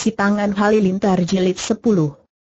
Si Tangan Halilintar Jilid 10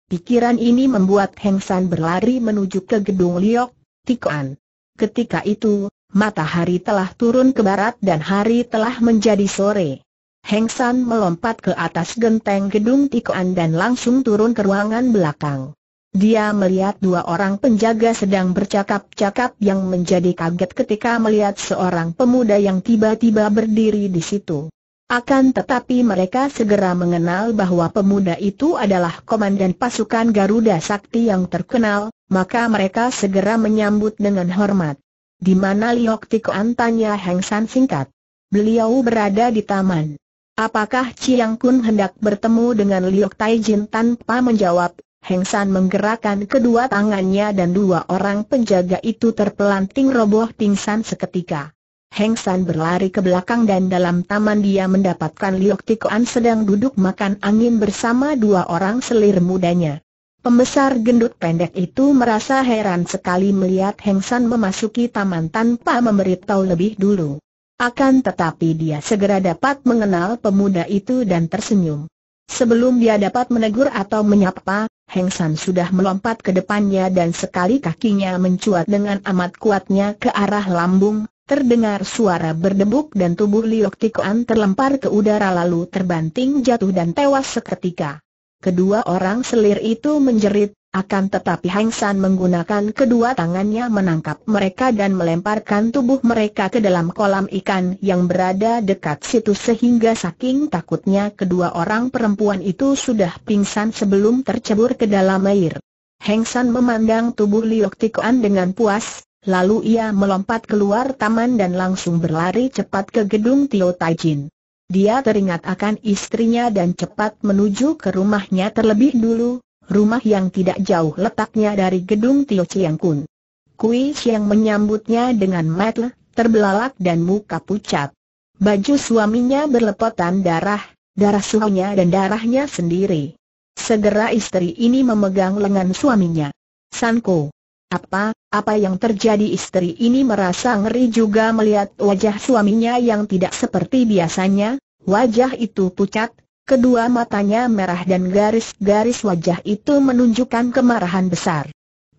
Pikiran ini membuat Heng San berlari menuju ke gedung Liok, Tikoan. Ketika itu, matahari telah turun ke barat dan hari telah menjadi sore. Heng San melompat ke atas genteng gedung Tikoan dan langsung turun ke ruangan belakang. Dia melihat dua orang penjaga sedang bercakap-cakap yang menjadi kaget ketika melihat seorang pemuda yang tiba-tiba berdiri di situ. Akan tetapi mereka segera mengenal bahwa pemuda itu adalah komandan pasukan Garuda Sakti yang terkenal, maka mereka segera menyambut dengan hormat. Di mana Liok Tiko antanya Heng San singkat. Beliau berada di taman. Apakah Chiang Kun hendak bertemu dengan Liok Taijin tanpa menjawab? Heng San menggerakkan kedua tangannya dan dua orang penjaga itu terpelanting roboh pingsan seketika. Heng San berlari ke belakang dan dalam taman dia mendapatkan Liok Tikoan sedang duduk makan angin bersama dua orang selir mudanya. Pembesar gendut pendek itu merasa heran sekali melihat Heng San memasuki taman tanpa memberitahu lebih dulu. Akan tetapi dia segera dapat mengenal pemuda itu dan tersenyum. Sebelum dia dapat menegur atau menyapa, Heng San sudah melompat ke depannya dan sekali kakinya mencuat dengan amat kuatnya ke arah lambung Terdengar suara berdebuk dan tubuh Liok Tikoan terlempar ke udara lalu terbanting jatuh dan tewas seketika. Kedua orang selir itu menjerit, akan tetapi Hang San menggunakan kedua tangannya menangkap mereka dan melemparkan tubuh mereka ke dalam kolam ikan yang berada dekat situ sehingga saking takutnya kedua orang perempuan itu sudah pingsan sebelum tercebur ke dalam air. Heng San memandang tubuh Liok Tikoan dengan puas, Lalu ia melompat keluar taman dan langsung berlari cepat ke gedung Tio Taijin. Dia teringat akan istrinya dan cepat menuju ke rumahnya terlebih dulu, rumah yang tidak jauh letaknya dari gedung Tio Chiang Kun. Kui Chiang menyambutnya dengan metel, terbelalak dan muka pucat. Baju suaminya berlepotan darah, darah suhunya dan darahnya sendiri. Segera istri ini memegang lengan suaminya. Sanko, apa, apa yang terjadi istri ini merasa ngeri juga melihat wajah suaminya yang tidak seperti biasanya, wajah itu pucat, kedua matanya merah dan garis-garis wajah itu menunjukkan kemarahan besar.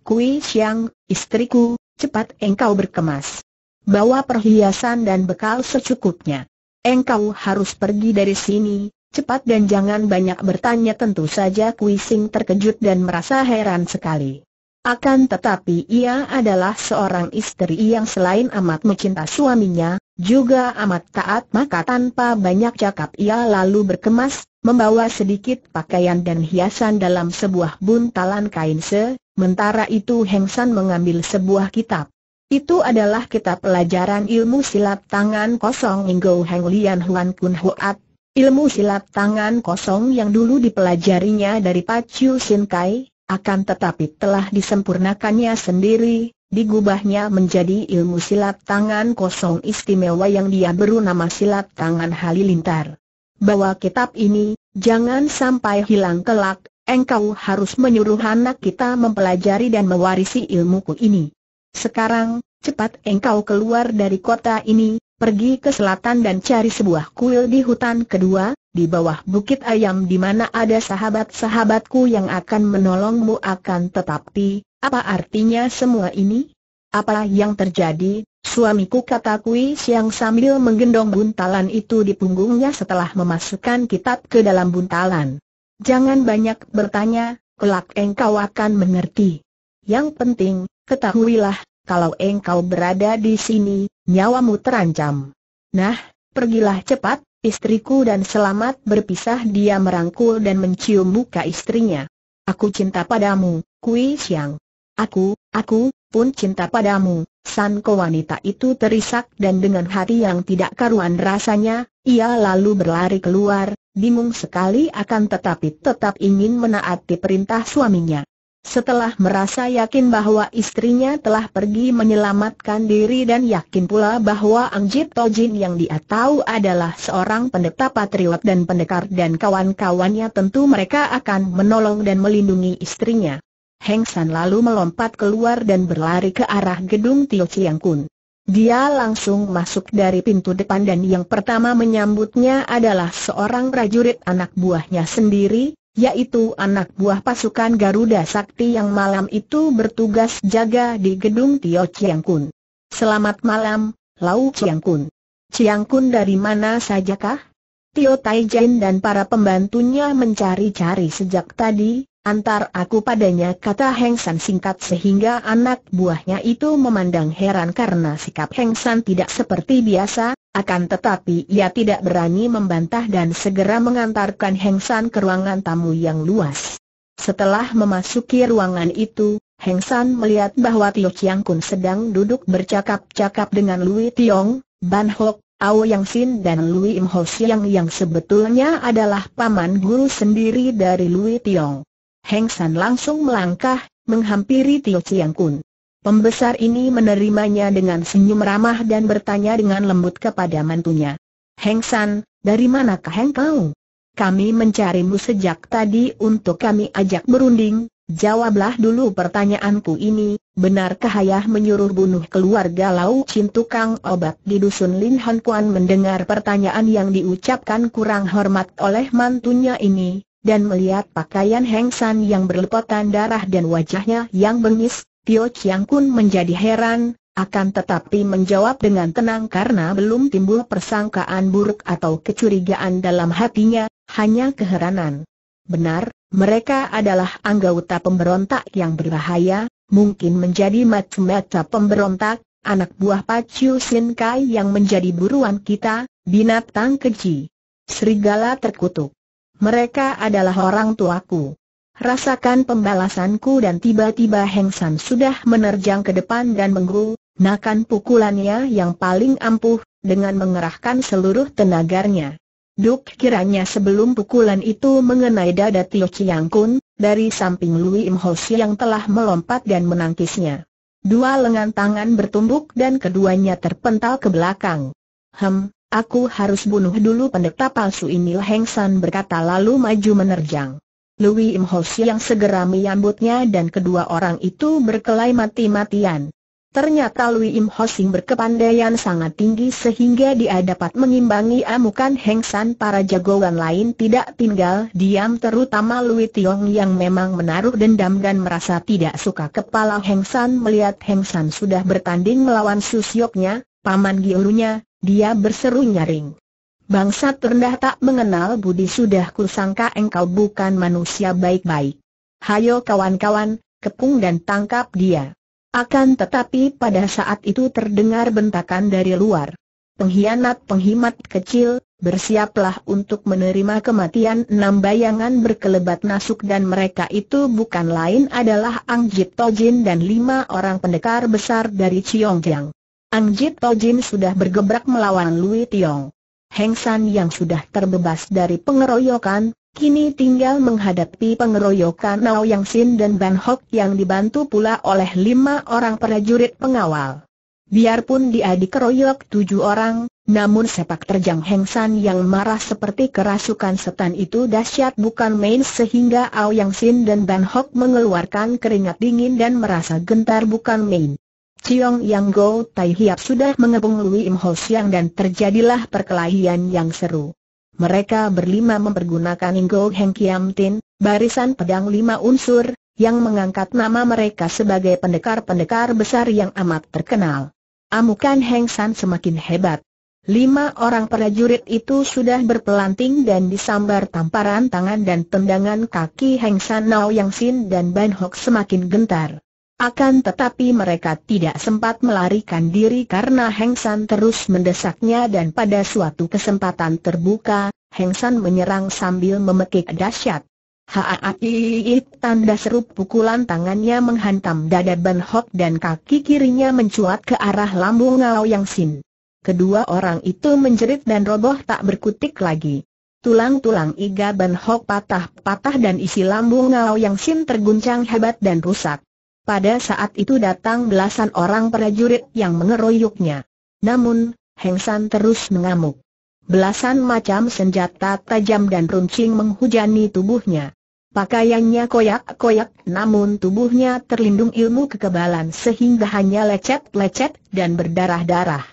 Kui Xiang, istriku, cepat engkau berkemas. Bawa perhiasan dan bekal secukupnya. Engkau harus pergi dari sini, cepat dan jangan banyak bertanya tentu saja Kui Sing terkejut dan merasa heran sekali. Akan tetapi ia adalah seorang istri yang selain amat mencinta suaminya, juga amat taat maka tanpa banyak cakap ia lalu berkemas, membawa sedikit pakaian dan hiasan dalam sebuah buntalan kain se, mentara itu Heng San mengambil sebuah kitab. Itu adalah kitab pelajaran ilmu silat tangan kosong Inggo Heng Lian Huan Kun Huat, ilmu silat tangan kosong yang dulu dipelajarinya dari Paciu Sin Kai, akan tetapi telah disempurnakannya sendiri, digubahnya menjadi ilmu silat tangan kosong istimewa yang dia beru nama silat tangan halilintar. Bawa kitab ini, jangan sampai hilang kelak, engkau harus menyuruh anak kita mempelajari dan mewarisi ilmuku ini. Sekarang, cepat engkau keluar dari kota ini, pergi ke selatan dan cari sebuah kuil di hutan kedua, di bawah bukit ayam di mana ada sahabat-sahabatku yang akan menolongmu akan tetapi, apa artinya semua ini? Apa yang terjadi, suamiku kata Kui Siang sambil menggendong buntalan itu di punggungnya setelah memasukkan kitab ke dalam buntalan. Jangan banyak bertanya, kelak engkau akan mengerti. Yang penting, ketahuilah, kalau engkau berada di sini, nyawamu terancam. Nah, pergilah cepat, istriku dan selamat berpisah dia merangkul dan mencium muka istrinya. Aku cinta padamu, Kui Xiang. Aku, aku, pun cinta padamu. Sanko wanita itu terisak dan dengan hati yang tidak karuan rasanya, ia lalu berlari keluar, bingung sekali akan tetapi tetap ingin menaati perintah suaminya. Setelah merasa yakin bahwa istrinya telah pergi menyelamatkan diri dan yakin pula bahwa Ang Tojin yang dia tahu adalah seorang pendeta patriot dan pendekar dan kawan-kawannya tentu mereka akan menolong dan melindungi istrinya. Heng San lalu melompat keluar dan berlari ke arah gedung Tio Chiang Kun. Dia langsung masuk dari pintu depan dan yang pertama menyambutnya adalah seorang prajurit anak buahnya sendiri, yaitu anak buah pasukan Garuda Sakti yang malam itu bertugas jaga di gedung Tio Chiang Kun. Selamat malam, Lau Chiang Kun. Chiang Kun dari mana sajakah? Tio Tai Jin dan para pembantunya mencari-cari sejak tadi, antar aku padanya kata Heng San singkat sehingga anak buahnya itu memandang heran karena sikap Heng San tidak seperti biasa, akan tetapi ia tidak berani membantah dan segera mengantarkan Heng San ke ruangan tamu yang luas. Setelah memasuki ruangan itu, Heng San melihat bahwa Tio Chiang Kun sedang duduk bercakap-cakap dengan Louis Tiong, Ban Hock, Ao Yang Sin dan Louis Im Ho Siang yang sebetulnya adalah paman guru sendiri dari Louis Tiong. Heng San langsung melangkah, menghampiri Tio Chiang Kun. Pembesar ini menerimanya dengan senyum ramah dan bertanya dengan lembut kepada mantunya. Heng San, dari manakah Heng kau? Kami mencarimu sejak tadi untuk kami ajak berunding, jawablah dulu pertanyaanku ini, benarkah ayah menyuruh bunuh keluarga Lau Chin tukang obat di dusun Lin Han Kuan mendengar pertanyaan yang diucapkan kurang hormat oleh mantunya ini, dan melihat pakaian Heng San yang berlepotan darah dan wajahnya yang bengis, Tio Chiang Kun menjadi heran, akan tetapi menjawab dengan tenang karena belum timbul persangkaan buruk atau kecurigaan dalam hatinya, hanya keheranan. Benar, mereka adalah anggota pemberontak yang berbahaya, mungkin menjadi macam-macam pemberontak, anak buah Pacu Sin Kai yang menjadi buruan kita, binatang keji, serigala terkutuk. Mereka adalah orang tuaku. Rasakan pembalasanku dan tiba-tiba Heng San sudah menerjang ke depan dan menggunakan pukulannya yang paling ampuh, dengan mengerahkan seluruh tenaganya. Duk kiranya sebelum pukulan itu mengenai dada Tio Chiang Kun, dari samping Lui Im Ho yang telah melompat dan menangkisnya. Dua lengan tangan bertumbuk dan keduanya terpental ke belakang. Hem, Aku harus bunuh dulu pendeta palsu ini Heng San berkata lalu maju menerjang. Louis Im Si yang segera menyambutnya dan kedua orang itu berkelai mati-matian. Ternyata Louis Im Hosing berkepandaian sangat tinggi sehingga dia dapat mengimbangi amukan Heng San para jagoan lain tidak tinggal diam terutama Louis Tiong yang memang menaruh dendam dan merasa tidak suka kepala Heng San melihat Heng San sudah bertanding melawan susyoknya, paman giurunya, dia berseru nyaring. Bangsa terendah tak mengenal budi sudah kusangka engkau bukan manusia baik-baik. Hayo kawan-kawan, kepung dan tangkap dia. Akan tetapi pada saat itu terdengar bentakan dari luar. Pengkhianat-penghimat kecil, bersiaplah untuk menerima kematian enam bayangan berkelebat nasuk dan mereka itu bukan lain adalah Ang Jip Tojin dan lima orang pendekar besar dari Jiang. Ang Jito Jin sudah bergebrak melawan Lui Tiong. Heng San yang sudah terbebas dari pengeroyokan, kini tinggal menghadapi pengeroyokan Nao Yang Sin dan Ban Hock yang dibantu pula oleh lima orang prajurit pengawal. Biarpun dia dikeroyok tujuh orang, namun sepak terjang Heng San yang marah seperti kerasukan setan itu dahsyat bukan main sehingga Ao Yang Sin dan Ban Hock mengeluarkan keringat dingin dan merasa gentar bukan main. Chiong Yang Go Tai Hiap sudah mengepung Lui Im Ho Siang dan terjadilah perkelahian yang seru. Mereka berlima mempergunakan Inggo Heng Kiam Tin, barisan pedang lima unsur, yang mengangkat nama mereka sebagai pendekar-pendekar besar yang amat terkenal. Amukan Heng San semakin hebat. Lima orang prajurit itu sudah berpelanting dan disambar tamparan tangan dan tendangan kaki Heng San Nao Yang Sin dan Ban Hok semakin gentar. Akan tetapi mereka tidak sempat melarikan diri karena Heng San terus mendesaknya dan pada suatu kesempatan terbuka, Heng San menyerang sambil memekik dahsyat. Haaaii tanda serup pukulan tangannya menghantam dada Ban Hok dan kaki kirinya mencuat ke arah lambung Ngao Yang Sin. Kedua orang itu menjerit dan roboh tak berkutik lagi. Tulang-tulang iga Ban Hok patah-patah dan isi lambung Ngao Yang Sin terguncang hebat dan rusak. Pada saat itu datang belasan orang prajurit yang mengeroyoknya. Namun, Heng San terus mengamuk. Belasan macam senjata tajam dan runcing menghujani tubuhnya. Pakaiannya koyak-koyak namun tubuhnya terlindung ilmu kekebalan sehingga hanya lecet-lecet dan berdarah-darah.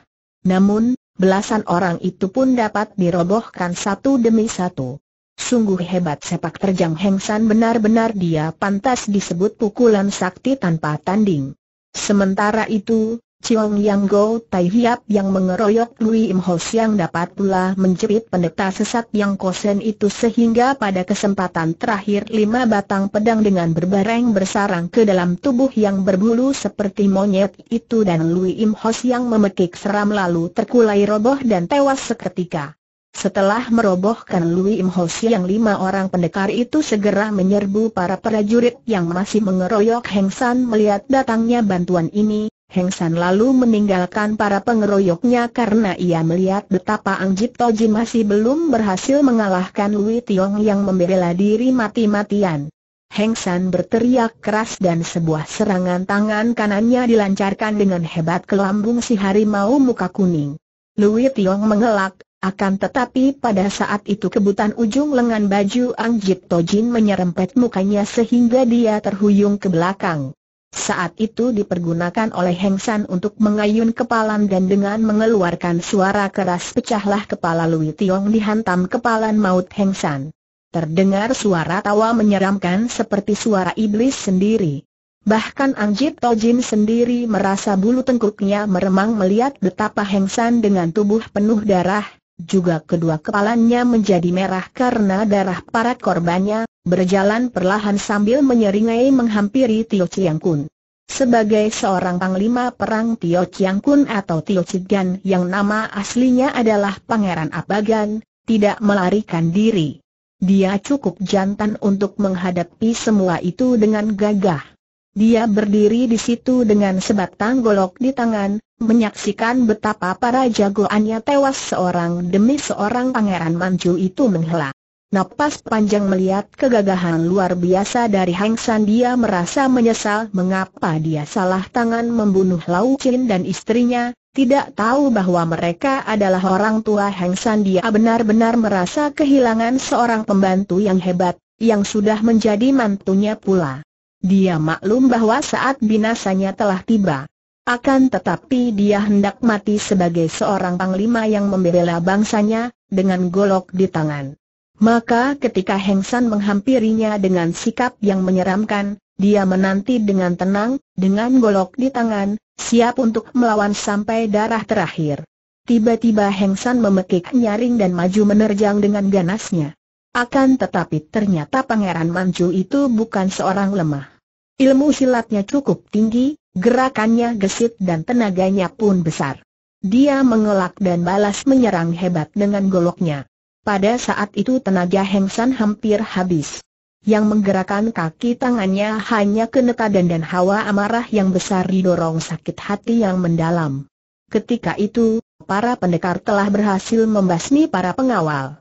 Namun, belasan orang itu pun dapat dirobohkan satu demi satu. Sungguh hebat sepak terjang Heng San benar-benar dia pantas disebut pukulan sakti tanpa tanding. Sementara itu, Chiong Yang Go Tai Hiap yang mengeroyok Lui Im Ho Siang dapat pula menjerit pendeta sesat yang kosen itu sehingga pada kesempatan terakhir lima batang pedang dengan berbareng bersarang ke dalam tubuh yang berbulu seperti monyet itu dan Lui Im Ho Siang memetik seram lalu terkulai roboh dan tewas seketika. Setelah merobohkan Lui Im Hosi yang lima orang pendekar itu segera menyerbu para prajurit yang masih mengeroyok Heng San melihat datangnya bantuan ini, Heng San lalu meninggalkan para pengeroyoknya karena ia melihat betapa Ang To Toji masih belum berhasil mengalahkan Lui Tiong yang membela diri mati-matian. Heng San berteriak keras dan sebuah serangan tangan kanannya dilancarkan dengan hebat ke lambung si harimau muka kuning. Lui Tiong mengelak, akan tetapi pada saat itu kebutan ujung lengan baju Ang Jit Tojin menyerempet mukanya sehingga dia terhuyung ke belakang. Saat itu dipergunakan oleh Heng San untuk mengayun kepalan dan dengan mengeluarkan suara keras pecahlah kepala Lui Tiong dihantam kepalan maut Heng San. Terdengar suara tawa menyeramkan seperti suara iblis sendiri. Bahkan Angjit Tojin sendiri merasa bulu tengkuknya meremang melihat betapa Heng San dengan tubuh penuh darah, juga kedua kepalanya menjadi merah karena darah para korbannya, berjalan perlahan sambil menyeringai menghampiri Tio Chiang Kun. Sebagai seorang panglima perang Tio Chiang Kun atau Tio Chigan yang nama aslinya adalah Pangeran Abagan, tidak melarikan diri. Dia cukup jantan untuk menghadapi semua itu dengan gagah. Dia berdiri di situ dengan sebatang golok di tangan, menyaksikan betapa para jagoannya tewas seorang demi seorang pangeran Manju itu menghela. Napas panjang melihat kegagahan luar biasa dari Hang San dia merasa menyesal mengapa dia salah tangan membunuh Lau Chin dan istrinya, tidak tahu bahwa mereka adalah orang tua Hang San dia benar-benar merasa kehilangan seorang pembantu yang hebat, yang sudah menjadi mantunya pula. Dia maklum bahwa saat binasanya telah tiba. Akan tetapi dia hendak mati sebagai seorang panglima yang membela bangsanya, dengan golok di tangan. Maka ketika Heng San menghampirinya dengan sikap yang menyeramkan, dia menanti dengan tenang, dengan golok di tangan, siap untuk melawan sampai darah terakhir. Tiba-tiba Heng San memekik nyaring dan maju menerjang dengan ganasnya. Akan tetapi ternyata Pangeran Manju itu bukan seorang lemah. Ilmu silatnya cukup tinggi, gerakannya gesit dan tenaganya pun besar. Dia mengelak dan balas menyerang hebat dengan goloknya. Pada saat itu tenaga Heng San hampir habis. Yang menggerakkan kaki tangannya hanya kenekadan dan hawa amarah yang besar didorong sakit hati yang mendalam. Ketika itu, para pendekar telah berhasil membasmi para pengawal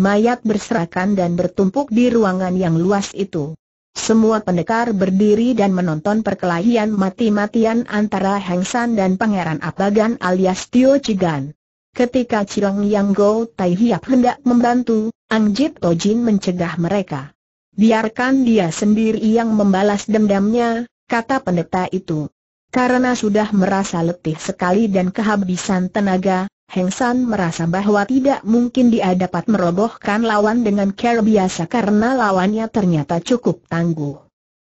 mayat berserakan dan bertumpuk di ruangan yang luas itu. Semua pendekar berdiri dan menonton perkelahian mati-matian antara Hang San dan Pangeran Abagan alias Tio Cigan. Ketika Cirong Yang Go Tai Hiap hendak membantu, Ang Jit Jin mencegah mereka. Biarkan dia sendiri yang membalas dendamnya, kata pendeta itu. Karena sudah merasa letih sekali dan kehabisan tenaga, Heng San merasa bahwa tidak mungkin dia dapat merobohkan lawan dengan cara biasa karena lawannya ternyata cukup tangguh.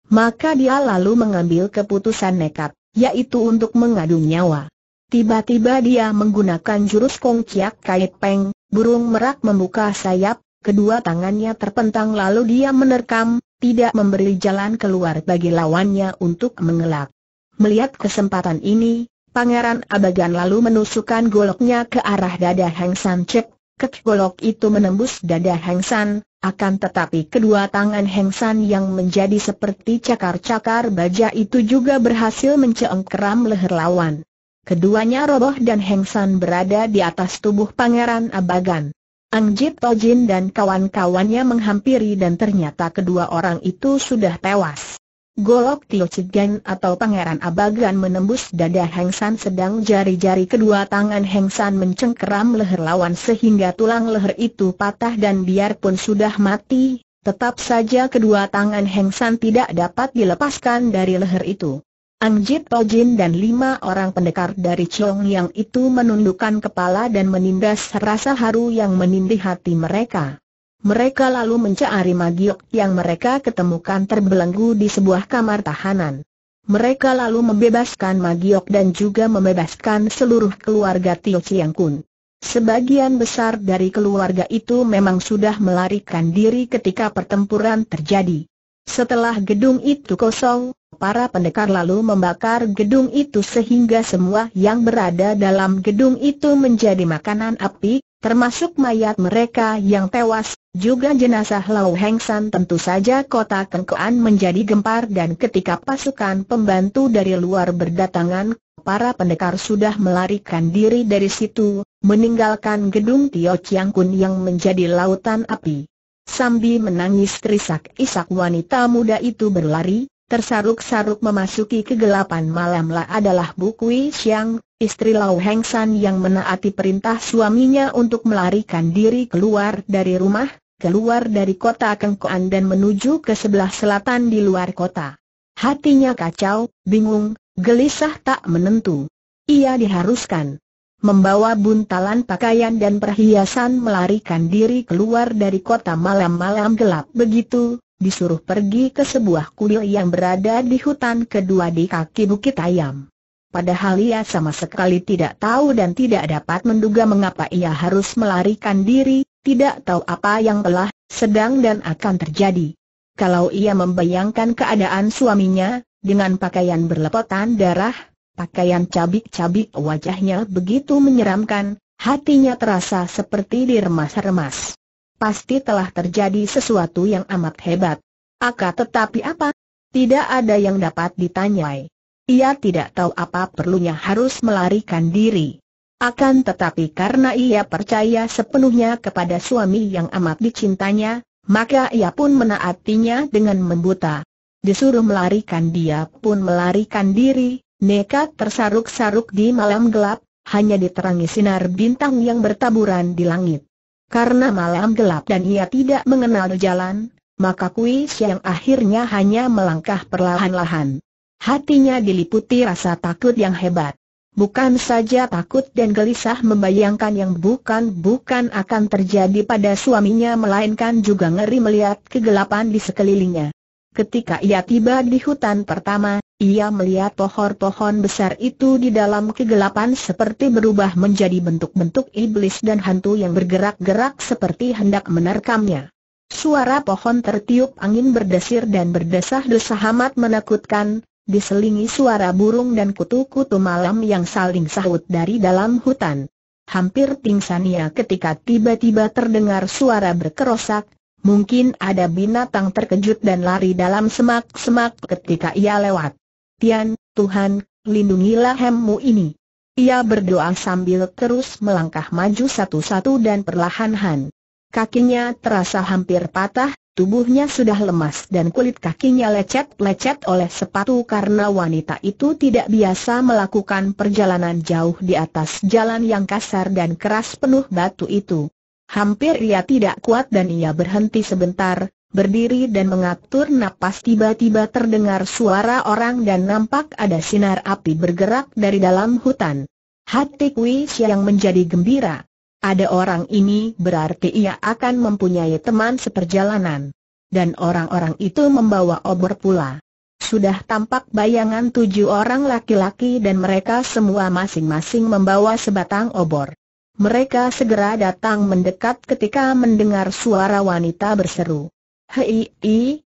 Maka dia lalu mengambil keputusan nekat, yaitu untuk mengadu nyawa. Tiba-tiba dia menggunakan jurus Kong Chiak Kait Peng, burung merak membuka sayap, kedua tangannya terpentang lalu dia menerkam, tidak memberi jalan keluar bagi lawannya untuk mengelak. Melihat kesempatan ini, Pangeran Abagan lalu menusukkan goloknya ke arah dada Hang San Cek, kek golok itu menembus dada Hang San, akan tetapi kedua tangan Hang San yang menjadi seperti cakar-cakar baja itu juga berhasil mencengkeram leher lawan. Keduanya roboh dan Hang San berada di atas tubuh Pangeran Abagan. Ang Jit Tojin dan kawan-kawannya menghampiri dan ternyata kedua orang itu sudah tewas. Golok Tio Cigang atau Pangeran Abagan menembus dada Heng San sedang jari-jari kedua tangan Heng San mencengkeram leher lawan sehingga tulang leher itu patah dan biarpun sudah mati, tetap saja kedua tangan Heng San tidak dapat dilepaskan dari leher itu. Angjit Tojin dan lima orang pendekar dari Chong yang itu menundukkan kepala dan menindas rasa haru yang menindih hati mereka. Mereka lalu mencari Magiok yang mereka ketemukan terbelenggu di sebuah kamar tahanan. Mereka lalu membebaskan Magiok dan juga membebaskan seluruh keluarga Tio Chiang Kun. Sebagian besar dari keluarga itu memang sudah melarikan diri ketika pertempuran terjadi. Setelah gedung itu kosong, para pendekar lalu membakar gedung itu sehingga semua yang berada dalam gedung itu menjadi makanan api, termasuk mayat mereka yang tewas juga jenazah Lau Heng San tentu saja kota Kengkoan menjadi gempar dan ketika pasukan pembantu dari luar berdatangan, para pendekar sudah melarikan diri dari situ, meninggalkan gedung Tio Chiang Kun yang menjadi lautan api. Sambil menangis terisak-isak wanita muda itu berlari, tersaruk-saruk memasuki kegelapan malamlah adalah Bu Kui Siang, istri Lau Heng San yang menaati perintah suaminya untuk melarikan diri keluar dari rumah, keluar dari kota Kengkoan dan menuju ke sebelah selatan di luar kota. Hatinya kacau, bingung, gelisah tak menentu. Ia diharuskan membawa buntalan pakaian dan perhiasan melarikan diri keluar dari kota malam-malam gelap begitu, disuruh pergi ke sebuah kuil yang berada di hutan kedua di kaki Bukit Ayam. Padahal ia sama sekali tidak tahu dan tidak dapat menduga mengapa ia harus melarikan diri, tidak tahu apa yang telah, sedang dan akan terjadi. Kalau ia membayangkan keadaan suaminya, dengan pakaian berlepotan darah, pakaian cabik-cabik wajahnya begitu menyeramkan, hatinya terasa seperti diremas-remas. Pasti telah terjadi sesuatu yang amat hebat. Aka tetapi apa? Tidak ada yang dapat ditanyai. Ia tidak tahu apa perlunya harus melarikan diri. Akan tetapi karena ia percaya sepenuhnya kepada suami yang amat dicintanya, maka ia pun menaatinya dengan membuta. Disuruh melarikan dia pun melarikan diri, nekat tersaruk-saruk di malam gelap, hanya diterangi sinar bintang yang bertaburan di langit. Karena malam gelap dan ia tidak mengenal jalan, maka kuis yang akhirnya hanya melangkah perlahan-lahan. Hatinya diliputi rasa takut yang hebat. Bukan saja takut dan gelisah membayangkan yang bukan-bukan akan terjadi pada suaminya melainkan juga ngeri melihat kegelapan di sekelilingnya. Ketika ia tiba di hutan pertama, ia melihat pohon-pohon besar itu di dalam kegelapan seperti berubah menjadi bentuk-bentuk iblis dan hantu yang bergerak-gerak seperti hendak menerkamnya. Suara pohon tertiup angin berdesir dan berdesah-desah amat menakutkan, diselingi suara burung dan kutu-kutu malam yang saling sahut dari dalam hutan. Hampir pingsannya ketika tiba-tiba terdengar suara berkerosak, mungkin ada binatang terkejut dan lari dalam semak-semak ketika ia lewat. Tian, Tuhan, lindungilah hemmu ini. Ia berdoa sambil terus melangkah maju satu-satu dan perlahan-lahan. Kakinya terasa hampir patah, Tubuhnya sudah lemas dan kulit kakinya lecet-lecet oleh sepatu karena wanita itu tidak biasa melakukan perjalanan jauh di atas jalan yang kasar dan keras penuh batu itu. Hampir ia tidak kuat dan ia berhenti sebentar, berdiri dan mengatur napas tiba-tiba terdengar suara orang dan nampak ada sinar api bergerak dari dalam hutan. Hati Kui Siang menjadi gembira. Ada orang ini berarti ia akan mempunyai teman seperjalanan. Dan orang-orang itu membawa obor pula. Sudah tampak bayangan tujuh orang laki-laki dan mereka semua masing-masing membawa sebatang obor. Mereka segera datang mendekat ketika mendengar suara wanita berseru. Hei,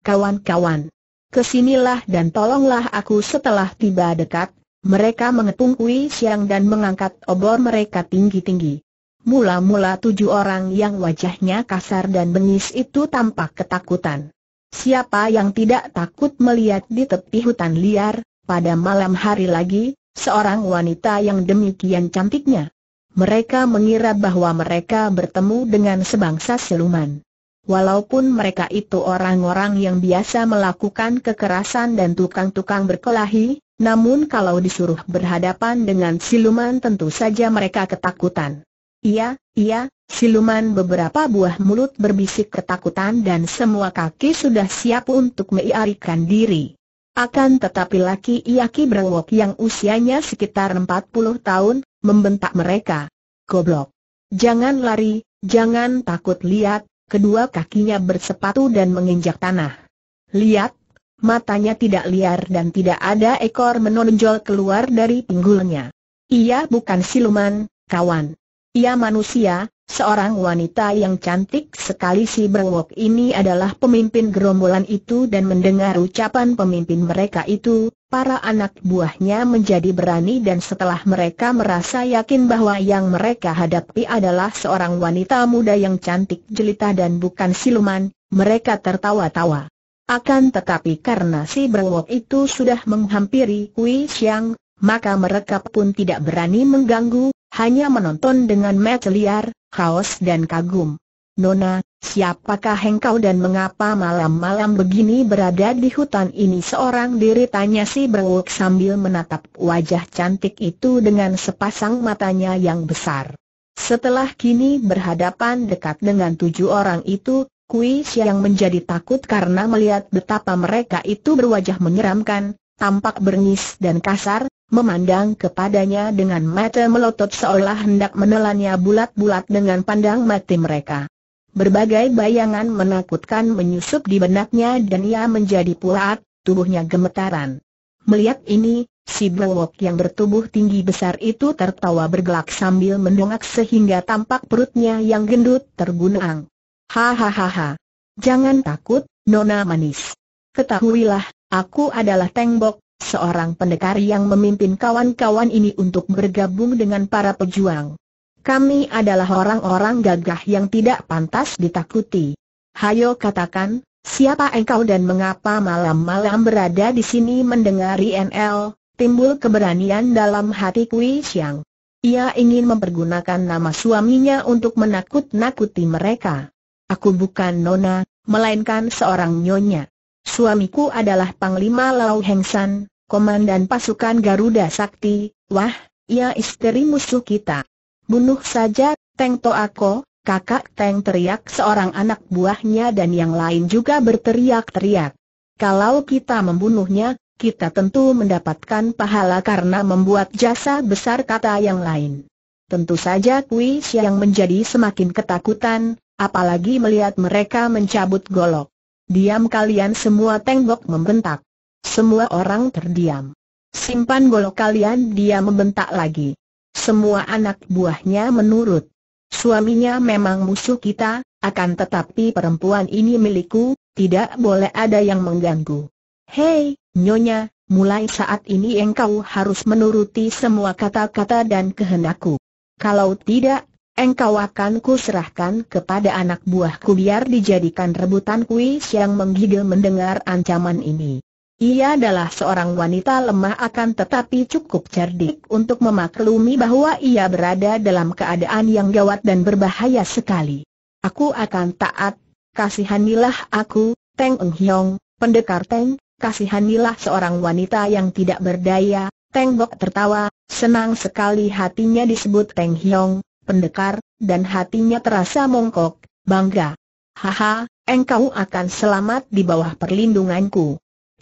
kawan-kawan. Kesinilah dan tolonglah aku setelah tiba dekat. Mereka mengepung kui siang dan mengangkat obor mereka tinggi-tinggi. Mula-mula tujuh orang yang wajahnya kasar dan bengis itu tampak ketakutan. Siapa yang tidak takut melihat di tepi hutan liar, pada malam hari lagi, seorang wanita yang demikian cantiknya. Mereka mengira bahwa mereka bertemu dengan sebangsa siluman. Walaupun mereka itu orang-orang yang biasa melakukan kekerasan dan tukang-tukang berkelahi, namun kalau disuruh berhadapan dengan siluman tentu saja mereka ketakutan. Iya, iya, siluman beberapa buah mulut berbisik ketakutan dan semua kaki sudah siap untuk meiarikan diri. Akan tetapi laki Iaki Brewok yang usianya sekitar 40 tahun, membentak mereka. Goblok! Jangan lari, jangan takut lihat, kedua kakinya bersepatu dan menginjak tanah. Lihat, matanya tidak liar dan tidak ada ekor menonjol keluar dari pinggulnya. Ia bukan siluman, kawan. Ia manusia, seorang wanita yang cantik sekali si Brewok ini adalah pemimpin gerombolan itu dan mendengar ucapan pemimpin mereka itu, para anak buahnya menjadi berani dan setelah mereka merasa yakin bahwa yang mereka hadapi adalah seorang wanita muda yang cantik jelita dan bukan siluman, mereka tertawa-tawa. Akan tetapi karena si Brewok itu sudah menghampiri Kui Xiang, maka mereka pun tidak berani mengganggu, hanya menonton dengan mata liar, haus dan kagum. Nona, siapakah engkau dan mengapa malam-malam begini berada di hutan ini seorang diri tanya si Berwok sambil menatap wajah cantik itu dengan sepasang matanya yang besar. Setelah kini berhadapan dekat dengan tujuh orang itu, Kui siang menjadi takut karena melihat betapa mereka itu berwajah menyeramkan, tampak bernis dan kasar, memandang kepadanya dengan mata melotot seolah hendak menelannya bulat-bulat dengan pandang mati mereka. Berbagai bayangan menakutkan menyusup di benaknya dan ia menjadi pulat, tubuhnya gemetaran. Melihat ini, si Brewok yang bertubuh tinggi besar itu tertawa bergelak sambil mendongak sehingga tampak perutnya yang gendut tergunang. Hahaha. Jangan takut, Nona Manis. Ketahuilah, aku adalah tembok, seorang pendekar yang memimpin kawan-kawan ini untuk bergabung dengan para pejuang. Kami adalah orang-orang gagah yang tidak pantas ditakuti. Hayo katakan, siapa engkau dan mengapa malam-malam berada di sini mendengar INL, timbul keberanian dalam hati Kui Xiang. Ia ingin mempergunakan nama suaminya untuk menakut-nakuti mereka. Aku bukan Nona, melainkan seorang nyonya. Suamiku adalah Panglima Lau Heng San, komandan pasukan Garuda Sakti, wah, ya istri musuh kita. Bunuh saja, Teng Toako, kakak Teng teriak seorang anak buahnya dan yang lain juga berteriak-teriak. Kalau kita membunuhnya, kita tentu mendapatkan pahala karena membuat jasa besar kata yang lain. Tentu saja Kui yang menjadi semakin ketakutan, apalagi melihat mereka mencabut golok. Diam kalian semua Teng Bok membentak. Semua orang terdiam. Simpan golok kalian dia membentak lagi. Semua anak buahnya menurut. Suaminya memang musuh kita, akan tetapi perempuan ini milikku, tidak boleh ada yang mengganggu. Hei, Nyonya, mulai saat ini engkau harus menuruti semua kata-kata dan kehendakku. Kalau tidak, engkau akan kuserahkan kepada anak buahku biar dijadikan rebutan kuis yang menggigil mendengar ancaman ini. Ia adalah seorang wanita lemah akan tetapi cukup cerdik untuk memaklumi bahwa ia berada dalam keadaan yang gawat dan berbahaya sekali. Aku akan taat, kasihanilah aku, Teng Eng Hiong, pendekar Teng, kasihanilah seorang wanita yang tidak berdaya. Teng Bok tertawa, senang sekali hatinya disebut Teng Hiong, pendekar, dan hatinya terasa mongkok, bangga. Haha, engkau akan selamat di bawah perlindunganku.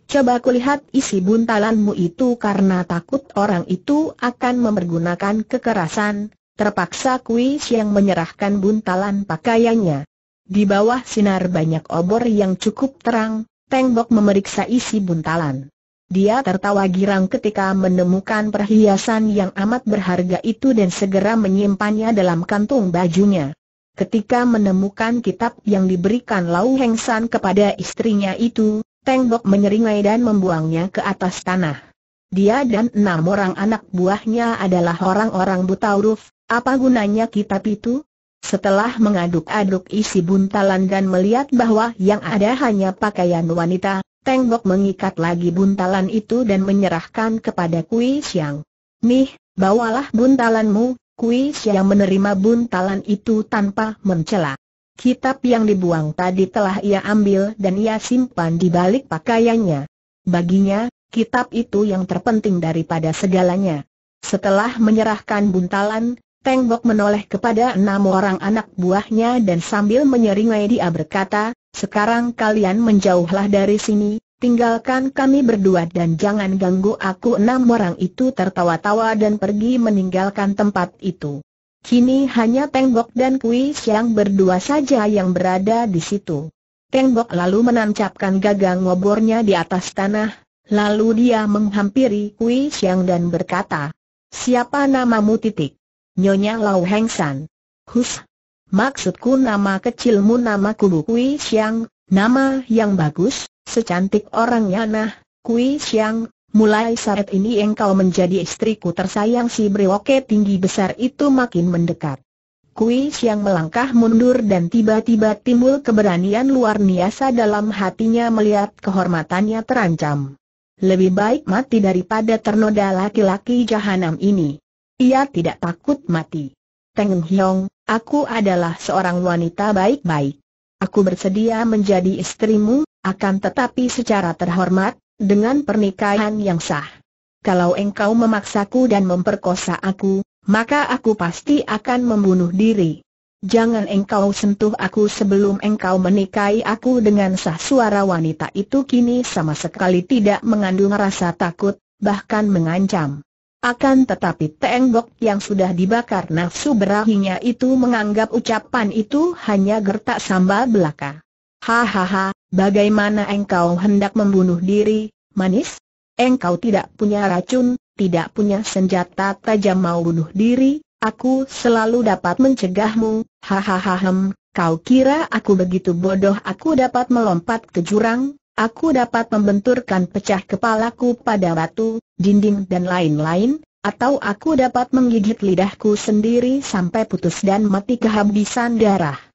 Coba kulihat isi buntalanmu itu karena takut orang itu akan mempergunakan kekerasan, terpaksa Kui Siang menyerahkan buntalan pakaiannya. Di bawah sinar banyak obor yang cukup terang, Teng memeriksa isi buntalan. Dia tertawa girang ketika menemukan perhiasan yang amat berharga itu dan segera menyimpannya dalam kantung bajunya. Ketika menemukan kitab yang diberikan Lau Heng San kepada istrinya itu, Tengbok menyeringai dan membuangnya ke atas tanah. Dia dan enam orang anak buahnya adalah orang-orang buta huruf, apa gunanya kitab itu? Setelah mengaduk-aduk isi buntalan dan melihat bahwa yang ada hanya pakaian wanita, Tengbok mengikat lagi buntalan itu dan menyerahkan kepada Kui Siang. Nih, bawalah buntalanmu, Kui Siang menerima buntalan itu tanpa mencela. Kitab yang dibuang tadi telah ia ambil dan ia simpan di balik pakaiannya. Baginya, kitab itu yang terpenting daripada segalanya. Setelah menyerahkan buntalan, Tengbok menoleh kepada enam orang anak buahnya dan sambil menyeringai dia berkata, sekarang kalian menjauhlah dari sini, tinggalkan kami berdua dan jangan ganggu aku enam orang itu tertawa-tawa dan pergi meninggalkan tempat itu. Kini hanya Tengbok dan Kui Siang berdua saja yang berada di situ. Tengbok lalu menancapkan gagang ngobornya di atas tanah, lalu dia menghampiri Kui Siang dan berkata, Siapa namamu titik? Nyonya Lau Heng San. Hus. Maksudku nama kecilmu nama kubu Kui Siang, nama yang bagus, secantik orangnya nah, Kui Siang, Mulai saat ini engkau menjadi istriku tersayang si brewoke tinggi besar itu makin mendekat. Kui Siang melangkah mundur dan tiba-tiba timbul keberanian luar biasa dalam hatinya melihat kehormatannya terancam. Lebih baik mati daripada ternoda laki-laki jahanam ini. Ia tidak takut mati. Teng Hyong, aku adalah seorang wanita baik-baik. Aku bersedia menjadi istrimu, akan tetapi secara terhormat, dengan pernikahan yang sah. Kalau engkau memaksaku dan memperkosa aku, maka aku pasti akan membunuh diri. Jangan engkau sentuh aku sebelum engkau menikahi aku dengan sah suara wanita itu kini sama sekali tidak mengandung rasa takut, bahkan mengancam. Akan tetapi Teng yang sudah dibakar nafsu berahinya itu menganggap ucapan itu hanya gertak sambal belaka. Hahaha, Bagaimana engkau hendak membunuh diri, manis? Engkau tidak punya racun, tidak punya senjata tajam mau bunuh diri, aku selalu dapat mencegahmu, hahaha kau kira aku begitu bodoh aku dapat melompat ke jurang, aku dapat membenturkan pecah kepalaku pada batu, dinding dan lain-lain, atau aku dapat menggigit lidahku sendiri sampai putus dan mati kehabisan darah.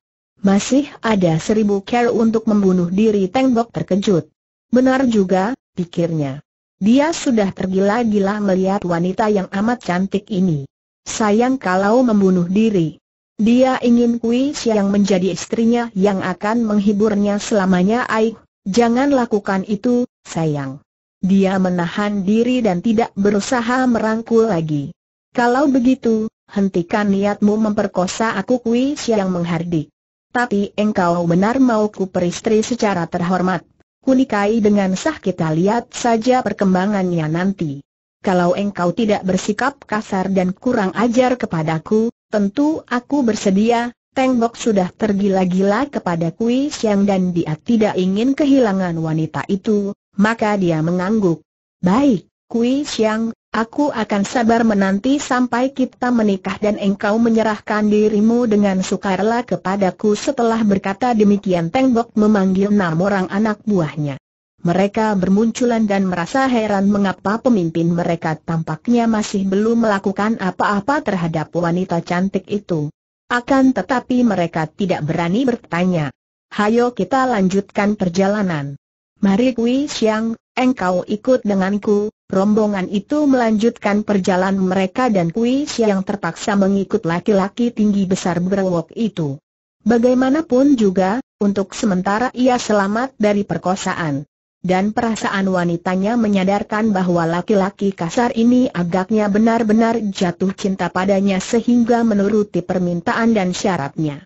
Masih ada seribu care untuk membunuh diri Tengbok terkejut. Benar juga, pikirnya. Dia sudah tergila-gila melihat wanita yang amat cantik ini. Sayang kalau membunuh diri. Dia ingin Kui Siang menjadi istrinya yang akan menghiburnya selamanya Aik, jangan lakukan itu, sayang. Dia menahan diri dan tidak berusaha merangkul lagi. Kalau begitu, hentikan niatmu memperkosa aku Kui Siang menghardik tapi engkau benar mau ku peristri secara terhormat. Kunikai dengan sah kita lihat saja perkembangannya nanti. Kalau engkau tidak bersikap kasar dan kurang ajar kepadaku, tentu aku bersedia, Tengbok sudah tergila-gila kepada Kui Siang dan dia tidak ingin kehilangan wanita itu, maka dia mengangguk. Baik, Kui Siang, Aku akan sabar menanti sampai kita menikah dan engkau menyerahkan dirimu dengan sukarela kepadaku setelah berkata demikian Teng Bok memanggil enam orang anak buahnya. Mereka bermunculan dan merasa heran mengapa pemimpin mereka tampaknya masih belum melakukan apa-apa terhadap wanita cantik itu. Akan tetapi mereka tidak berani bertanya. Hayo kita lanjutkan perjalanan. Mari Kui Siang, engkau ikut denganku, rombongan itu melanjutkan perjalanan mereka dan Kui yang terpaksa mengikut laki-laki tinggi besar berwok itu. Bagaimanapun juga, untuk sementara ia selamat dari perkosaan. Dan perasaan wanitanya menyadarkan bahwa laki-laki kasar ini agaknya benar-benar jatuh cinta padanya sehingga menuruti permintaan dan syaratnya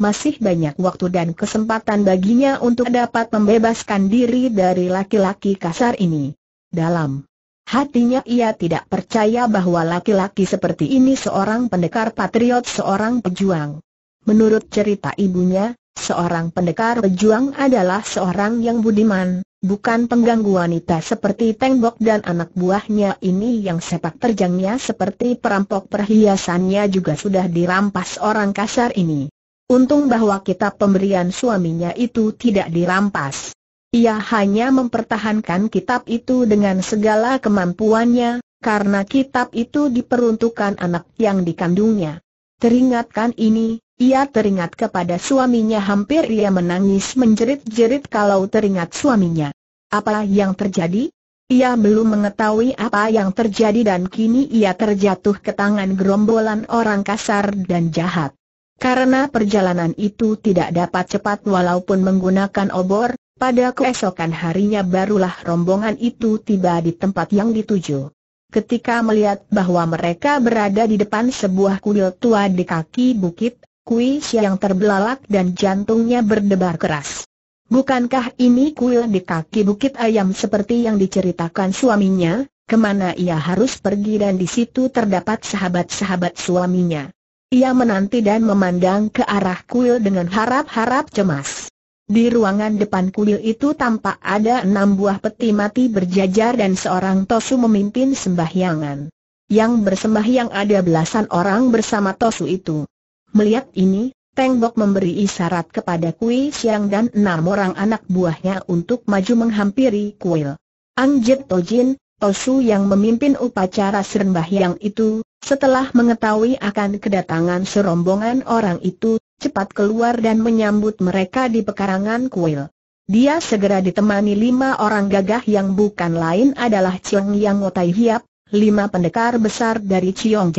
masih banyak waktu dan kesempatan baginya untuk dapat membebaskan diri dari laki-laki kasar ini. Dalam hatinya ia tidak percaya bahwa laki-laki seperti ini seorang pendekar patriot seorang pejuang. Menurut cerita ibunya, seorang pendekar pejuang adalah seorang yang budiman, Bukan pengganggu wanita seperti Tembok dan anak buahnya ini yang sepak terjangnya seperti perampok perhiasannya juga sudah dirampas orang kasar ini. Untung bahwa kitab pemberian suaminya itu tidak dirampas. Ia hanya mempertahankan kitab itu dengan segala kemampuannya, karena kitab itu diperuntukkan anak yang dikandungnya. Teringatkan ini, ia teringat kepada suaminya hampir ia menangis menjerit-jerit kalau teringat suaminya. Apa yang terjadi? Ia belum mengetahui apa yang terjadi dan kini ia terjatuh ke tangan gerombolan orang kasar dan jahat. Karena perjalanan itu tidak dapat cepat walaupun menggunakan obor, pada keesokan harinya barulah rombongan itu tiba di tempat yang dituju. Ketika melihat bahwa mereka berada di depan sebuah kuil tua di kaki bukit, Kui siang terbelalak dan jantungnya berdebar keras. Bukankah ini kuil di kaki bukit ayam seperti yang diceritakan suaminya, kemana ia harus pergi dan di situ terdapat sahabat-sahabat suaminya. Ia menanti dan memandang ke arah kuil dengan harap-harap cemas. Di ruangan depan kuil itu tampak ada enam buah peti mati berjajar dan seorang Tosu memimpin sembahyangan. Yang bersembahyang ada belasan orang bersama Tosu itu. Melihat ini, Tengbok memberi isyarat kepada Kui Siang dan enam orang anak buahnya untuk maju menghampiri kuil. Angjit Tojin, Tosu yang memimpin upacara serembahyang itu, setelah mengetahui akan kedatangan serombongan orang itu, cepat keluar dan menyambut mereka di pekarangan kuil. Dia segera ditemani lima orang gagah yang bukan lain adalah Chiong Yang Otai Hiap, lima pendekar besar dari Jiang.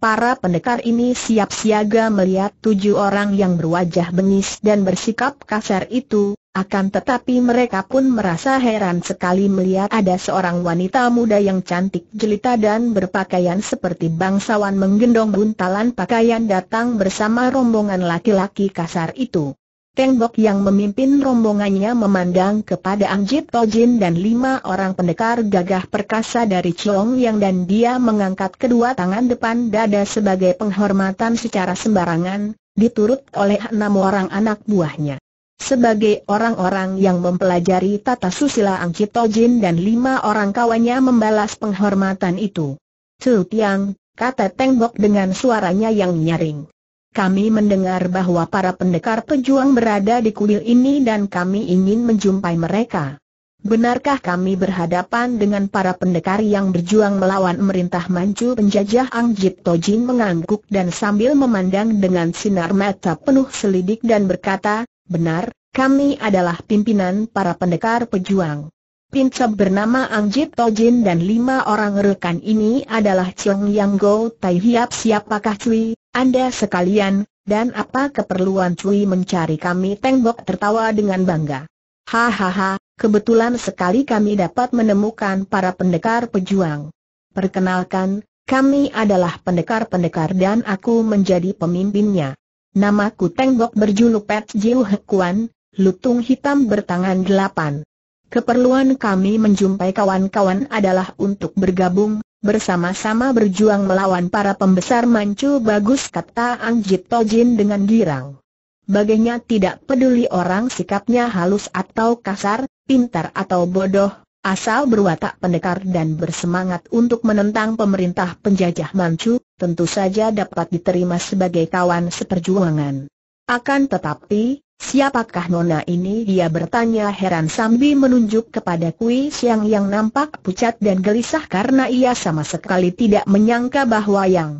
Para pendekar ini siap siaga melihat tujuh orang yang berwajah bengis dan bersikap kasar itu, akan tetapi mereka pun merasa heran sekali melihat ada seorang wanita muda yang cantik jelita dan berpakaian seperti bangsawan menggendong buntalan pakaian datang bersama rombongan laki-laki kasar itu. Tengbok yang memimpin rombongannya memandang kepada Angjit Tojin dan lima orang pendekar gagah perkasa dari Chong Yang dan dia mengangkat kedua tangan depan dada sebagai penghormatan secara sembarangan, diturut oleh enam orang anak buahnya. Sebagai orang-orang yang mempelajari tata susila Ang Jin dan lima orang kawannya membalas penghormatan itu. Tu Tiang, kata Teng dengan suaranya yang nyaring. Kami mendengar bahwa para pendekar pejuang berada di kuil ini dan kami ingin menjumpai mereka. Benarkah kami berhadapan dengan para pendekar yang berjuang melawan pemerintah Manchu penjajah Ang Tojin mengangguk dan sambil memandang dengan sinar mata penuh selidik dan berkata, Benar, kami adalah pimpinan para pendekar pejuang. Pincap bernama Angjit Tojin dan lima orang rekan ini adalah Chong Yang Go Tai Hiap siapakah Cui, Anda sekalian, dan apa keperluan Cui mencari kami Tembok tertawa dengan bangga. Hahaha, kebetulan sekali kami dapat menemukan para pendekar pejuang. Perkenalkan, kami adalah pendekar-pendekar dan aku menjadi pemimpinnya. Namaku Tenggok berjuluk Pet Jiu Hekuan, lutung hitam bertangan delapan. Keperluan kami menjumpai kawan-kawan adalah untuk bergabung, bersama-sama berjuang melawan para pembesar mancu bagus kata Angjit Tojin dengan girang. Baginya tidak peduli orang sikapnya halus atau kasar, pintar atau bodoh, asal berwatak pendekar dan bersemangat untuk menentang pemerintah penjajah mancu, tentu saja dapat diterima sebagai kawan seperjuangan. Akan tetapi, siapakah nona ini dia bertanya heran sambil menunjuk kepada Kui Siang yang nampak pucat dan gelisah karena ia sama sekali tidak menyangka bahwa yang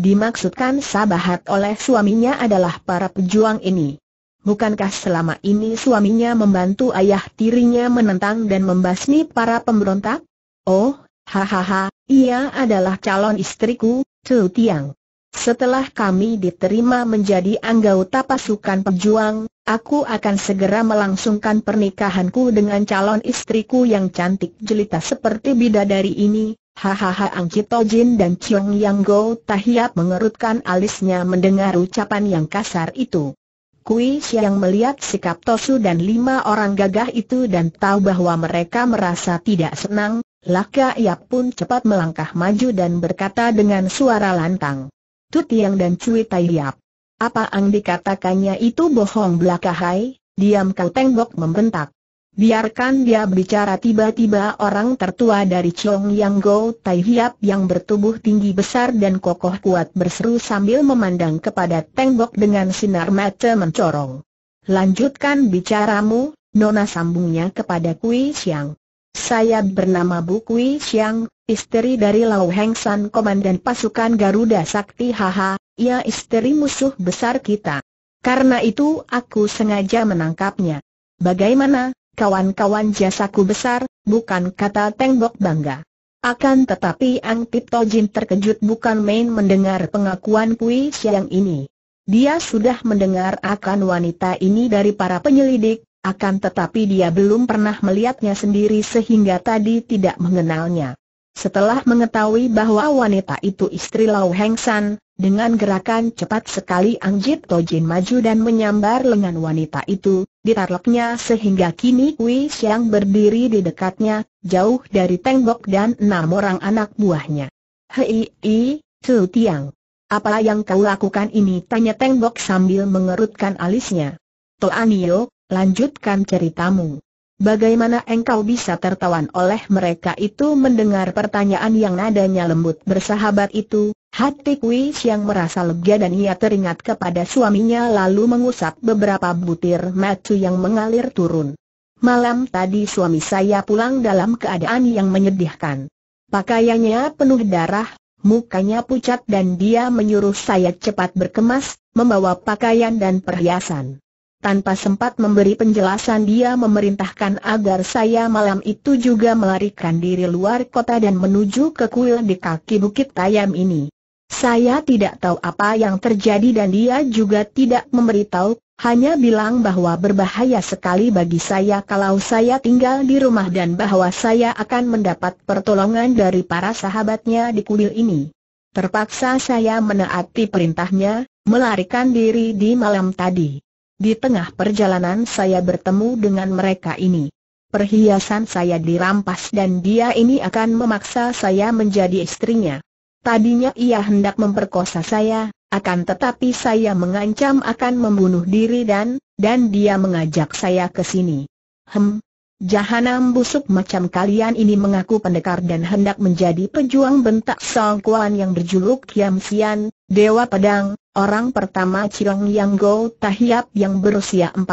dimaksudkan sabahat oleh suaminya adalah para pejuang ini. Bukankah selama ini suaminya membantu ayah tirinya menentang dan membasmi para pemberontak? Oh, hahaha, ia adalah calon istriku, Tu Tiang. Setelah kami diterima menjadi anggota pasukan pejuang, aku akan segera melangsungkan pernikahanku dengan calon istriku yang cantik jelita seperti bidadari ini. Hahaha Angki Tojin dan Chiong Yang Go Tahiap mengerutkan alisnya mendengar ucapan yang kasar itu. Kui Siang melihat sikap Tosu dan lima orang gagah itu dan tahu bahwa mereka merasa tidak senang, Laka ia pun cepat melangkah maju dan berkata dengan suara lantang. Tutiang dan Cui Tai Hiap. Apa yang dikatakannya itu bohong belaka Hai, diam kau tengbok membentak. Biarkan dia bicara tiba-tiba orang tertua dari Chong Yang Go Tai Hiap yang bertubuh tinggi besar dan kokoh kuat berseru sambil memandang kepada tembok dengan sinar mata mencorong. Lanjutkan bicaramu, Nona sambungnya kepada Kui Siang. Saya bernama Bukui Xiang, istri dari Lau Heng San Komandan Pasukan Garuda Sakti Haha, ia istri musuh besar kita. Karena itu aku sengaja menangkapnya. Bagaimana, kawan-kawan jasaku besar, bukan kata tembok bangga. Akan tetapi Ang Tipto Jin terkejut bukan main mendengar pengakuan Kui Xiang ini. Dia sudah mendengar akan wanita ini dari para penyelidik, akan tetapi dia belum pernah melihatnya sendiri sehingga tadi tidak mengenalnya. Setelah mengetahui bahwa wanita itu istri Lau Heng San, dengan gerakan cepat sekali Ang Jit Tojin maju dan menyambar lengan wanita itu, ditarleknya sehingga kini Wei Siang berdiri di dekatnya, jauh dari tembok dan enam orang anak buahnya. Hei, i, Tu Tiang. Apa yang kau lakukan ini? Tanya tembok sambil mengerutkan alisnya. Anio lanjutkan ceritamu. Bagaimana engkau bisa tertawan oleh mereka itu mendengar pertanyaan yang nadanya lembut bersahabat itu, hati Kui yang merasa lega dan ia teringat kepada suaminya lalu mengusap beberapa butir macu yang mengalir turun. Malam tadi suami saya pulang dalam keadaan yang menyedihkan. Pakaiannya penuh darah, mukanya pucat dan dia menyuruh saya cepat berkemas, membawa pakaian dan perhiasan. Tanpa sempat memberi penjelasan dia memerintahkan agar saya malam itu juga melarikan diri luar kota dan menuju ke kuil di kaki Bukit Tayam ini. Saya tidak tahu apa yang terjadi dan dia juga tidak memberitahu, hanya bilang bahwa berbahaya sekali bagi saya kalau saya tinggal di rumah dan bahwa saya akan mendapat pertolongan dari para sahabatnya di kuil ini. Terpaksa saya menaati perintahnya, melarikan diri di malam tadi. Di tengah perjalanan saya bertemu dengan mereka ini. Perhiasan saya dirampas dan dia ini akan memaksa saya menjadi istrinya. Tadinya ia hendak memperkosa saya, akan tetapi saya mengancam akan membunuh diri dan, dan dia mengajak saya ke sini. Hem, Jahanam busuk macam kalian ini mengaku pendekar dan hendak menjadi pejuang bentak Song Kuan yang berjuluk Kiam Sian, Dewa Pedang, orang pertama cirong Yang Go Tahiap yang berusia 40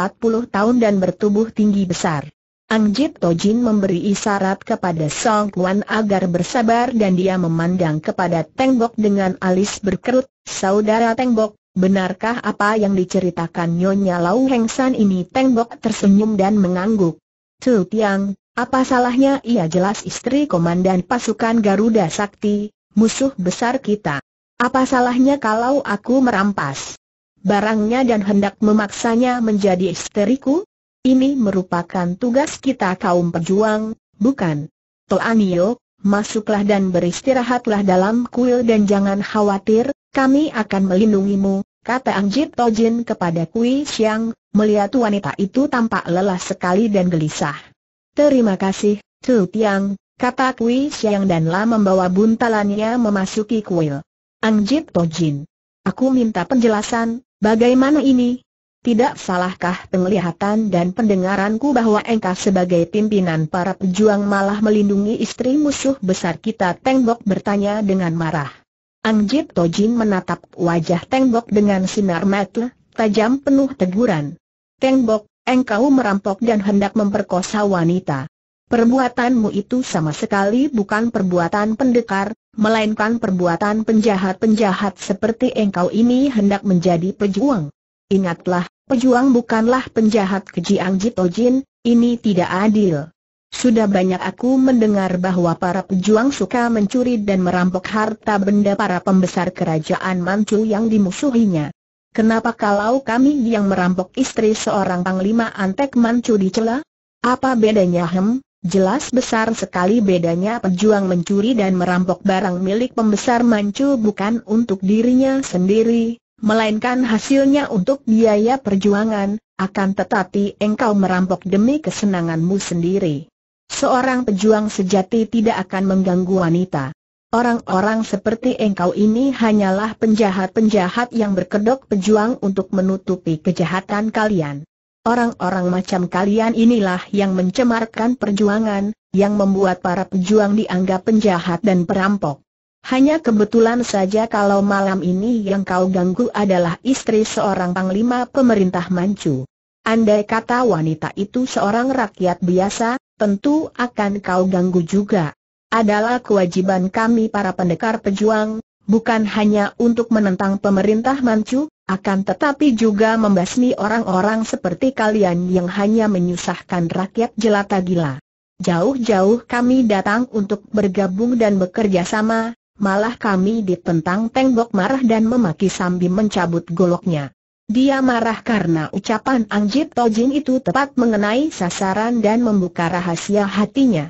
tahun dan bertubuh tinggi besar. Ang Jip Tojin memberi isyarat kepada Song Kuan agar bersabar dan dia memandang kepada Tengbok dengan alis berkerut, Saudara Tengbok, benarkah apa yang diceritakan Nyonya Lau Heng San ini? Tengbok tersenyum dan mengangguk. Tu Tiang, apa salahnya ia jelas istri komandan pasukan Garuda Sakti, musuh besar kita. Apa salahnya kalau aku merampas barangnya dan hendak memaksanya menjadi istriku? Ini merupakan tugas kita kaum pejuang, bukan? Toanio, masuklah dan beristirahatlah dalam kuil dan jangan khawatir, kami akan melindungimu, kata Angjit Tojin kepada Kui Xiang, Melihat wanita itu tampak lelah sekali dan gelisah. Terima kasih, Tu Tiang, kata Kui Siang dan La membawa buntalannya memasuki kuil. Angjit Tojin. Aku minta penjelasan, bagaimana ini? Tidak salahkah penglihatan dan pendengaranku bahwa engkau sebagai pimpinan para pejuang malah melindungi istri musuh besar kita Tengbok bertanya dengan marah. Angjit Tojin menatap wajah Tengbok dengan sinar mata tajam penuh teguran. Tembok, engkau merampok dan hendak memperkosa wanita. Perbuatanmu itu sama sekali bukan perbuatan pendekar, melainkan perbuatan penjahat-penjahat seperti engkau ini hendak menjadi pejuang. Ingatlah, pejuang bukanlah penjahat kejiang jitojin, ini tidak adil. Sudah banyak aku mendengar bahwa para pejuang suka mencuri dan merampok harta benda para pembesar kerajaan Manchu yang dimusuhinya. Kenapa kalau kami yang merampok istri seorang panglima antek mancu dicela? Apa bedanya hem? Jelas besar sekali bedanya pejuang mencuri dan merampok barang milik pembesar mancu bukan untuk dirinya sendiri, melainkan hasilnya untuk biaya perjuangan, akan tetapi engkau merampok demi kesenanganmu sendiri. Seorang pejuang sejati tidak akan mengganggu wanita. Orang-orang seperti engkau ini hanyalah penjahat-penjahat yang berkedok pejuang untuk menutupi kejahatan kalian. Orang-orang macam kalian inilah yang mencemarkan perjuangan, yang membuat para pejuang dianggap penjahat dan perampok. Hanya kebetulan saja kalau malam ini yang kau ganggu adalah istri seorang panglima pemerintah Manchu. Andai kata wanita itu seorang rakyat biasa, tentu akan kau ganggu juga adalah kewajiban kami para pendekar pejuang, bukan hanya untuk menentang pemerintah Manchu, akan tetapi juga membasmi orang-orang seperti kalian yang hanya menyusahkan rakyat jelata gila. Jauh-jauh kami datang untuk bergabung dan bekerja sama, malah kami ditentang tembok marah dan memaki sambil mencabut goloknya. Dia marah karena ucapan Angjit Tojin itu tepat mengenai sasaran dan membuka rahasia hatinya.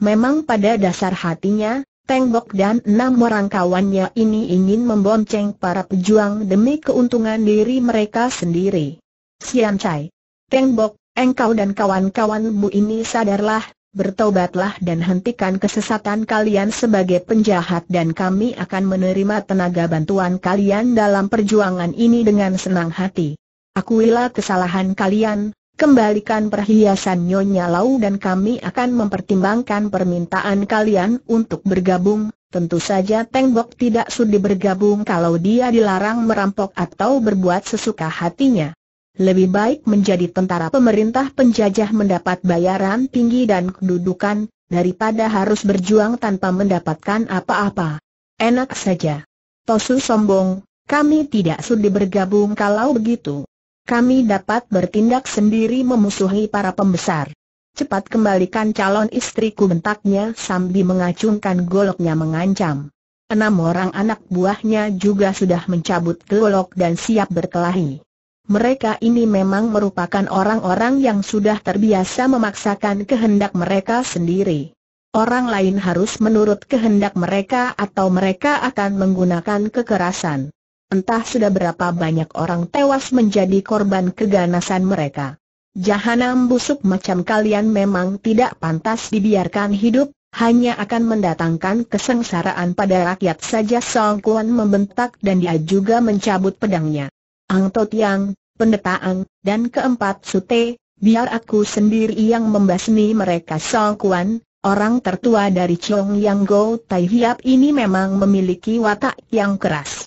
Memang pada dasar hatinya, Tengbok dan enam orang kawannya ini ingin membonceng para pejuang demi keuntungan diri mereka sendiri. Sian Chai, Tengbok, engkau dan kawan-kawanmu ini sadarlah, bertobatlah dan hentikan kesesatan kalian sebagai penjahat dan kami akan menerima tenaga bantuan kalian dalam perjuangan ini dengan senang hati. Akuilah kesalahan kalian, Kembalikan perhiasan Nyonya Lau dan kami akan mempertimbangkan permintaan kalian untuk bergabung. Tentu saja Teng Bok tidak sudi bergabung kalau dia dilarang merampok atau berbuat sesuka hatinya. Lebih baik menjadi tentara pemerintah penjajah mendapat bayaran tinggi dan kedudukan, daripada harus berjuang tanpa mendapatkan apa-apa. Enak saja. Tosu sombong, kami tidak sudi bergabung kalau begitu. Kami dapat bertindak sendiri memusuhi para pembesar. Cepat kembalikan calon istriku bentaknya sambil mengacungkan goloknya mengancam. Enam orang anak buahnya juga sudah mencabut golok dan siap berkelahi. Mereka ini memang merupakan orang-orang yang sudah terbiasa memaksakan kehendak mereka sendiri. Orang lain harus menurut kehendak mereka atau mereka akan menggunakan kekerasan. Entah sudah berapa banyak orang tewas menjadi korban keganasan mereka. Jahanam busuk macam kalian memang tidak pantas dibiarkan hidup, hanya akan mendatangkan kesengsaraan pada rakyat saja Song Kuan membentak dan dia juga mencabut pedangnya. Ang Tot Yang, Pendeta Ang, dan keempat Sute, biar aku sendiri yang membasmi mereka Song Kuan, orang tertua dari Chong Yang Go Tai Hiap ini memang memiliki watak yang keras.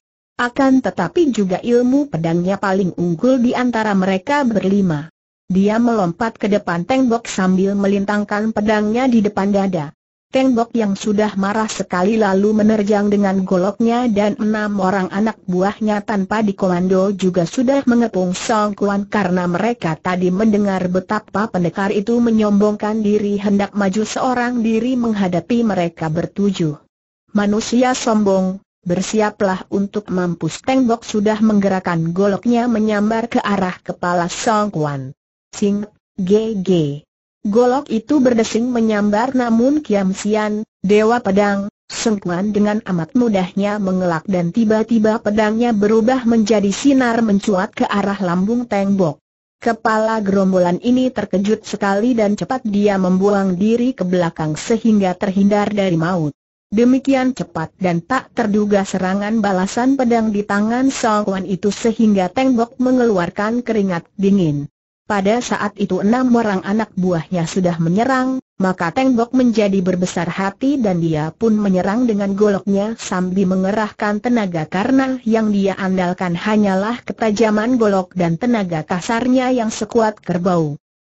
Akan tetapi juga ilmu pedangnya paling unggul di antara mereka berlima. Dia melompat ke depan tembok sambil melintangkan pedangnya di depan dada. Tembok yang sudah marah sekali lalu menerjang dengan goloknya dan enam orang anak buahnya tanpa dikomando juga sudah mengepung Song Kuan karena mereka tadi mendengar betapa pendekar itu menyombongkan diri hendak maju seorang diri menghadapi mereka bertujuh. Manusia sombong, Bersiaplah untuk mampus tembok sudah menggerakkan goloknya menyambar ke arah kepala Song Kwan. Sing, GG. Golok itu berdesing menyambar namun Kiam Sian, Dewa Pedang, Song dengan amat mudahnya mengelak dan tiba-tiba pedangnya berubah menjadi sinar mencuat ke arah lambung tembok. Kepala gerombolan ini terkejut sekali dan cepat dia membuang diri ke belakang sehingga terhindar dari maut. Demikian cepat dan tak terduga serangan balasan pedang di tangan Song Kuan itu sehingga Tengbok mengeluarkan keringat dingin. Pada saat itu enam orang anak buahnya sudah menyerang, maka Tengbok menjadi berbesar hati dan dia pun menyerang dengan goloknya sambil mengerahkan tenaga karena yang dia andalkan hanyalah ketajaman golok dan tenaga kasarnya yang sekuat kerbau.